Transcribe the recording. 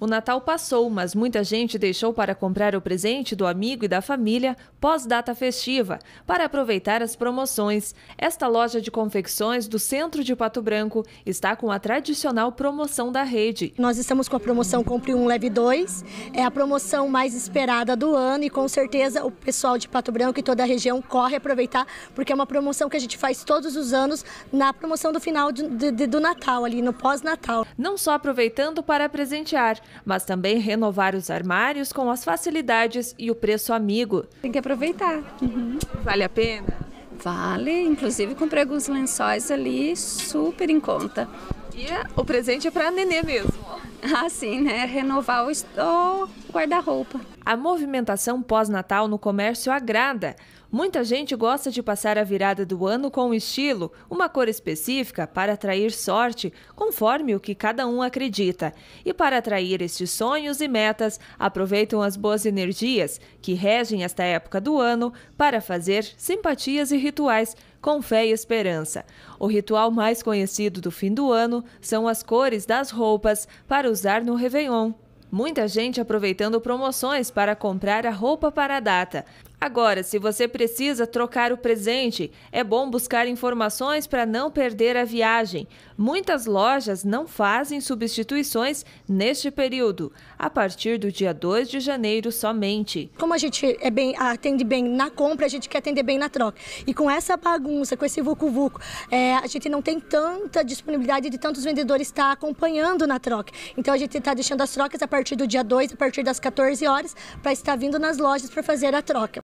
O Natal passou, mas muita gente deixou para comprar o presente do amigo e da família pós-data festiva, para aproveitar as promoções. Esta loja de confecções do centro de Pato Branco está com a tradicional promoção da rede. Nós estamos com a promoção Compre um Leve dois, é a promoção mais esperada do ano e com certeza o pessoal de Pato Branco e toda a região corre aproveitar, porque é uma promoção que a gente faz todos os anos na promoção do final de, de, do Natal, ali no pós-Natal. Não só aproveitando para presentear, mas também renovar os armários com as facilidades e o preço amigo. Tem que aproveitar. Uhum. Vale a pena? Vale, inclusive comprei alguns lençóis ali, super em conta. E o presente é para a nenê mesmo. Ah, sim, né? Renovar o guarda-roupa. A movimentação pós-natal no comércio agrada. Muita gente gosta de passar a virada do ano com um estilo, uma cor específica para atrair sorte, conforme o que cada um acredita. E para atrair estes sonhos e metas, aproveitam as boas energias que regem esta época do ano para fazer simpatias e rituais com fé e esperança. O ritual mais conhecido do fim do ano são as cores das roupas para usar no Réveillon. Muita gente aproveitando promoções para comprar a roupa para a data. Agora, se você precisa trocar o presente, é bom buscar informações para não perder a viagem. Muitas lojas não fazem substituições neste período, a partir do dia 2 de janeiro somente. Como a gente é bem, atende bem na compra, a gente quer atender bem na troca. E com essa bagunça, com esse vucu-vucu, é, a gente não tem tanta disponibilidade de tantos vendedores estar acompanhando na troca. Então a gente está deixando as trocas a partir do dia 2, a partir das 14 horas, para estar vindo nas lojas para fazer a troca.